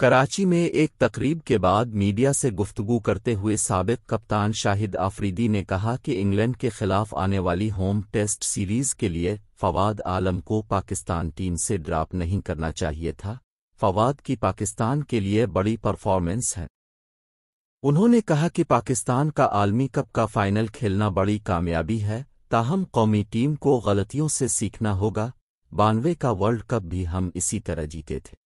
कराची में एक तकरीब के बाद मीडिया से गुफ्तगू करते हुए सबक कप्तान शाहिद आफरीदी ने कहा कि इंग्लैंड के खिलाफ आने वाली होम टेस्ट सीरीज के लिए फवाद आलम को पाकिस्तान टीम से ड्राप नहीं करना चाहिए था फवाद की पाकिस्तान के लिए बड़ी परफॉर्मेंस है उन्होंने कहा कि पाकिस्तान का आलमी कप का फाइनल खेलना बड़ी कामयाबी है ताहम कौमी टीम को गलतियों से सीखना होगा बानवे का वर्ल्ड कप भी हम इसी तरह जीते थे